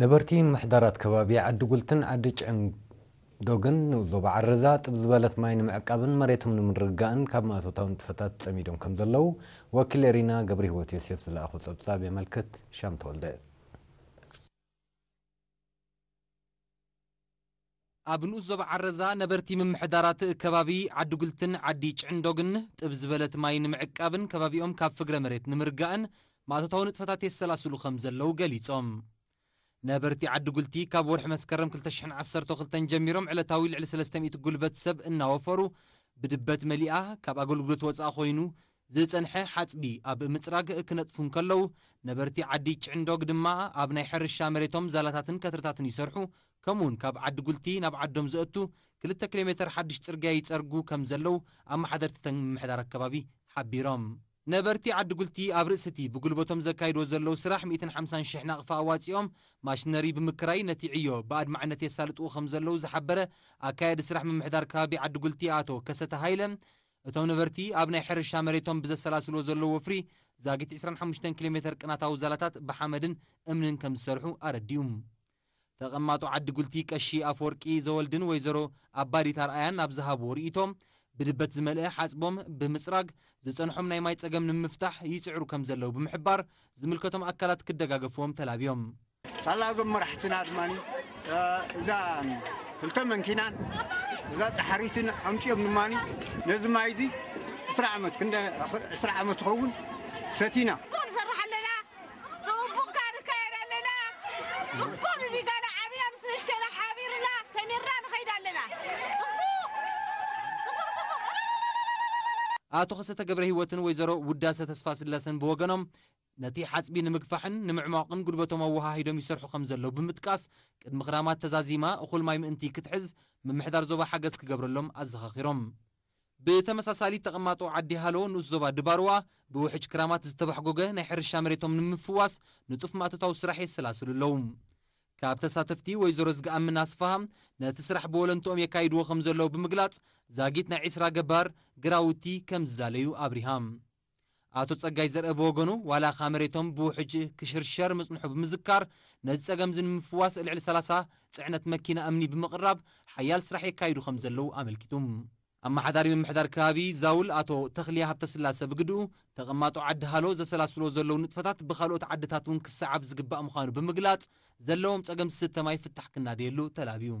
ነበርቲ ምሕዳራት ከባቢ ዓዲ ጉልትን ዓዲ ዶግን ንዞባ ዓረዛ ጥብ ዝበለት ማይ ንምዕቃብን መሬቶም ንምርጋእን ካብ ማእቶታዊ ንጥፈታት ፀሚዶም ከም ዘለው ወኪል ኤሪና ገብሪ ሂወት ዮሴፍ ዝለኣኹ ፀብጻብ የመልክት ሻም ተወልደ ኣብ ንኡስ ዞባ ዓረዛ ነበርቲ ምምሕዳራት ከባቢ ዓዲ ጉልትን ዓዲ ጭዕንዶግን ጥብ ዝበለት ማይ ንምዕቃብን ከባቢኦም ካብ ፍግረ መሬት ንምርጋእን ማእቶታዊ ንጥፈታት የሰላስሉ ከም ዘለው ገሊፆም ነበርቲ ዓዲ ጉልቲ ካብ ወርሒ መስከረም 212 ጀሚሮም ዕለታዊ ልዕሊ 300 ጉልበት ሰብ እናወፈሩ ብድበት መሊኣ ካብ ኣገልግሎት ወፃኢ ኮይኑ ዝፀንሐ ሓፅቢ ኣብ ምፅራግ ክነጥፉን ከለዉ ነበርቲ ዓዲ ጭዕንዶግ ድማ ኣብ ናይ ሕርሻ መሬቶም ዛላታትን ከትርታትን ይሰርሑ ከምኡውን ካብ ዓዲ ጉልቲ ናብ ዓዶም ዘእቱ 2 ኪሎ ሜ ሓድሽ ፅርግያ ይፀርጉ ከም ዘለዉ ኣብ ማሓደርቲ ተምምሕዳር ኣከባቢ ሓቢሮም ነበርቲ ዓዲ ጉልቲ ኣብ ርእስቲ ብጉልበቶም ዘካይድዎ ዘለዉ ስራሕ 150 ሽሕ ናቕፋ ኣዋፂኦም ማሽነሪ ብምክራይ ነቲ ዕዮ ብኣድማዕነት የሳልጥዎ ከም ዘለዉ ዝሓበረ ኣካየዲ ስራሕ ምምሕዳር ከባቢ ዓዲ ጉልቲ ኣቶ ከሰተ ሃይለ እቶም ነበርቲ ኣብ ናይ ሕርሻ መሬቶም ብዘሰላስልዎ ዘለዎ ወፍሪ ዛጊት 25 ኪሎ ሜትር ቅናታዊ ዛላታት ብሓመድን እምንን ከም ዝሰርሑ ኣረዲኡ ተቐማጦ ዓዲ ጉልቲ ቀሺ ኣፈወርቂ ዘወልድን ወይዘሮ ኣባዲት ኣርኣያን ናብ ዝሃብዎ ርእይቶም ብድበት ዝመልአ ሓፅቦም ብምፅራግ ዝፀንሖም ናይ ማይ ፀገም ንምፍታሕ ይፅዕሩ ከም ዘለዉ ብምሕባር ዝምልከቶም ኣካላት ክደጋገፍዎም ተላብዮም ሳላዞም መራሕትና ድማኒ እዛ ክልተ መንኪናን እዛ ፃሓሪትን ኣምፂኦም ድማኒ ነዚ ማይ እዚ ዕስራ ዓመት ክንደ ዕስራ ዓመት ዝኸውን ሰቲና ኮን ሰርሕ ኣለና ፅቡቕ ካንካየድ ኣለና ፅቡቕ ንዲጋና آتو خسته جبرهی وتن ویزرو وداسه تصفاس لسان بوجنم نتی حسبی نمکفحن نمعماقن قربتو موهای دمی سرح خمزلو بمتکاس کد مخرامات تزازیما اخول مایم انتی کتحز ممحدار زوبا حجز کجبرلم از خاخرم بیت مسالی تقماتو عدیهالو نزوبا دبروا بوحش کرامات زتبحجوجه نحرش شمرتو منم فواس نتوف ماتو توسرحی سلاسل لوم ካብ ተሳተፍቲ ወይዘሮ ዝግኣምን ኣስፋሃ ነቲ ስራሕ ብወለንትኦም የካይድዎ ከም ዘለዉ ብምግላጽ ዛጊት ናይ ዒስራ ገባር ግራውቲ ከም ዝዛለዩ ኣብሪሃም ኣቶ ጸጋይ ዘርአ ብወገኑ ዋላ ኻ መሬቶም ብውሕጅ ክሽርሸር ምጽንሑ ብምዝካር ነዚ ጸገም ዚ ንምፍዋስ ልዕሊ 30 ጽዕነት መኪና እምኒ ብምቕራብ ሓያል ስራሕ የካይዱ ከም ዘለዉ ኣመልኪቱ ኣመሓዳሪ ምምሕዳር ከባቢ ዛውል ኣቶ ተኽልያ ሃብተስላሰ ብግድኡ ተቐማጦ ዓዲ ሃሎ ዘሰላስሎ ዘለዉ ንጥፈታት ብኻልኦት ዓድታት እውን ክሰዓብ ዝግባእ ምዃኑ ብምግላጽ ዘለዎም ጸገም ስስተማ ይፍታሕ ክናደየሉ ተላብዩ